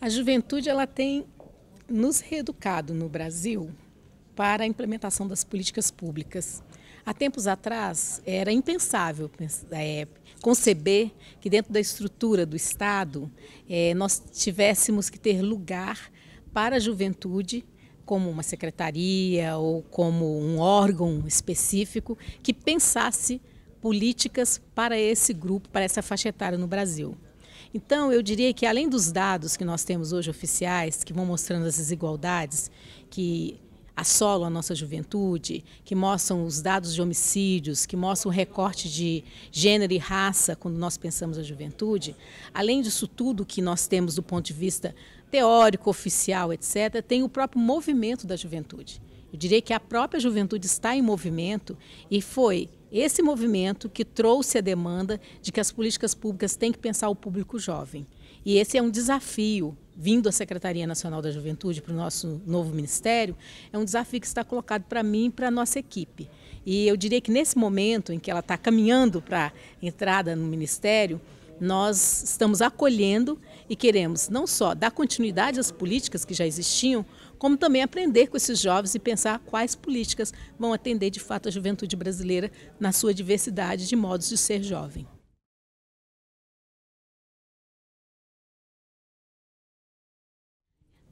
A juventude ela tem nos reeducado no Brasil para a implementação das políticas públicas. Há tempos atrás era impensável é, conceber que dentro da estrutura do Estado é, nós tivéssemos que ter lugar para a juventude como uma secretaria ou como um órgão específico que pensasse políticas para esse grupo, para essa faixa etária no Brasil. Então, eu diria que além dos dados que nós temos hoje oficiais, que vão mostrando as desigualdades que assolam a nossa juventude, que mostram os dados de homicídios, que mostram o recorte de gênero e raça quando nós pensamos a juventude, além disso tudo que nós temos do ponto de vista teórico, oficial, etc., tem o próprio movimento da juventude. Eu diria que a própria juventude está em movimento e foi esse movimento que trouxe a demanda de que as políticas públicas têm que pensar o público jovem. E esse é um desafio, vindo à Secretaria Nacional da Juventude, para o nosso novo ministério, é um desafio que está colocado para mim e para a nossa equipe. E eu diria que nesse momento em que ela está caminhando para a entrada no ministério, nós estamos acolhendo e queremos não só dar continuidade às políticas que já existiam, como também aprender com esses jovens e pensar quais políticas vão atender de fato a juventude brasileira na sua diversidade de modos de ser jovem.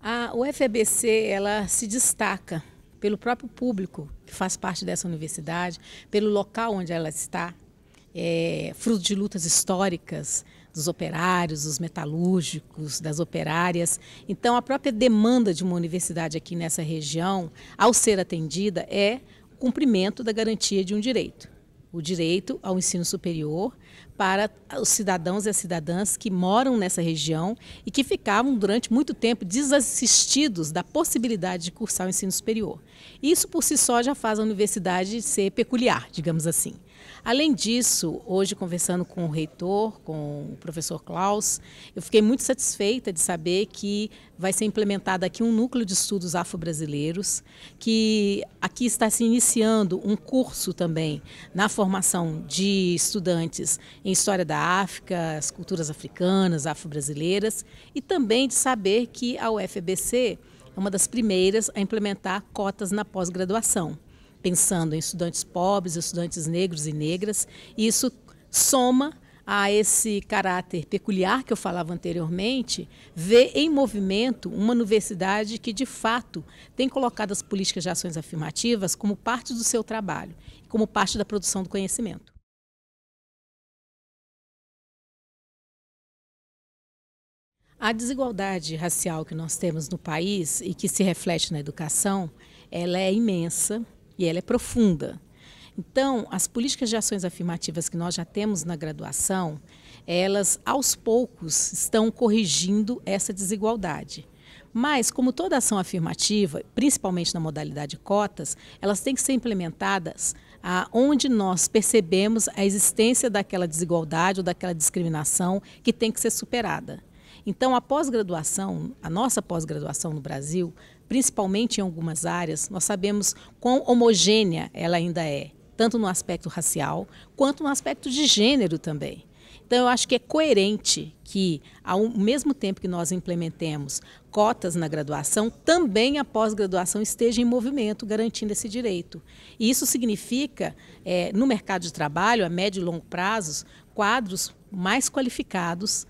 A UFABC ela se destaca pelo próprio público que faz parte dessa universidade, pelo local onde ela está, é, fruto de lutas históricas, dos operários, dos metalúrgicos, das operárias. Então, a própria demanda de uma universidade aqui nessa região, ao ser atendida, é o cumprimento da garantia de um direito. O direito ao ensino superior para os cidadãos e as cidadãs que moram nessa região e que ficavam durante muito tempo desassistidos da possibilidade de cursar o ensino superior. Isso por si só já faz a universidade ser peculiar, digamos assim. Além disso, hoje conversando com o reitor, com o professor Klaus, eu fiquei muito satisfeita de saber que vai ser implementado aqui um núcleo de estudos afro-brasileiros, que aqui está se iniciando um curso também na formação de estudantes em história da África, as culturas africanas, afro-brasileiras, e também de saber que a UFBC é uma das primeiras a implementar cotas na pós-graduação pensando em estudantes pobres, estudantes negros e negras, e isso soma a esse caráter peculiar que eu falava anteriormente, vê em movimento uma universidade que, de fato, tem colocado as políticas de ações afirmativas como parte do seu trabalho, como parte da produção do conhecimento. A desigualdade racial que nós temos no país e que se reflete na educação, ela é imensa, e ela é profunda. Então, as políticas de ações afirmativas que nós já temos na graduação, elas aos poucos estão corrigindo essa desigualdade. Mas, como toda ação afirmativa, principalmente na modalidade cotas, elas têm que ser implementadas onde nós percebemos a existência daquela desigualdade ou daquela discriminação que tem que ser superada. Então, a pós-graduação, a nossa pós-graduação no Brasil, principalmente em algumas áreas, nós sabemos quão homogênea ela ainda é, tanto no aspecto racial quanto no aspecto de gênero também. Então, eu acho que é coerente que, ao mesmo tempo que nós implementemos cotas na graduação, também a pós-graduação esteja em movimento, garantindo esse direito. E isso significa, é, no mercado de trabalho, a médio e longo prazos, quadros mais qualificados,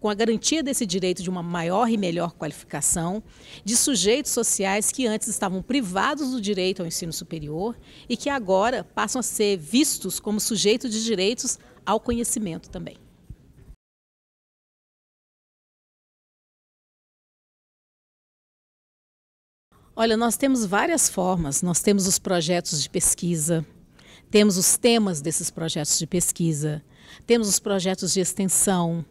com a garantia desse direito de uma maior e melhor qualificação, de sujeitos sociais que antes estavam privados do direito ao ensino superior e que agora passam a ser vistos como sujeitos de direitos ao conhecimento também. Olha, nós temos várias formas. Nós temos os projetos de pesquisa, temos os temas desses projetos de pesquisa, temos os projetos de extensão,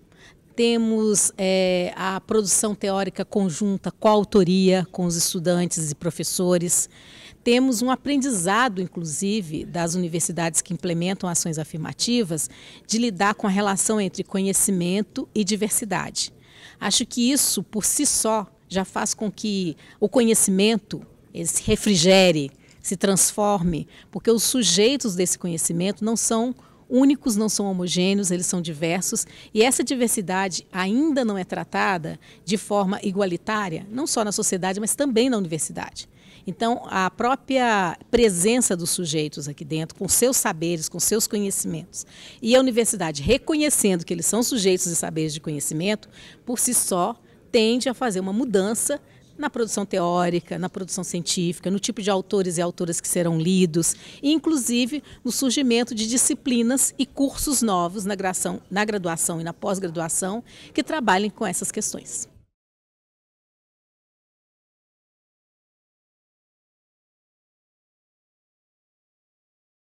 temos é, a produção teórica conjunta com a autoria, com os estudantes e professores. Temos um aprendizado, inclusive, das universidades que implementam ações afirmativas, de lidar com a relação entre conhecimento e diversidade. Acho que isso, por si só, já faz com que o conhecimento se refrigere, se transforme, porque os sujeitos desse conhecimento não são únicos, não são homogêneos, eles são diversos. E essa diversidade ainda não é tratada de forma igualitária, não só na sociedade, mas também na universidade. Então, a própria presença dos sujeitos aqui dentro, com seus saberes, com seus conhecimentos, e a universidade reconhecendo que eles são sujeitos de saberes de conhecimento, por si só, tende a fazer uma mudança na produção teórica, na produção científica, no tipo de autores e autoras que serão lidos, e inclusive no surgimento de disciplinas e cursos novos na graduação, na graduação e na pós-graduação que trabalhem com essas questões.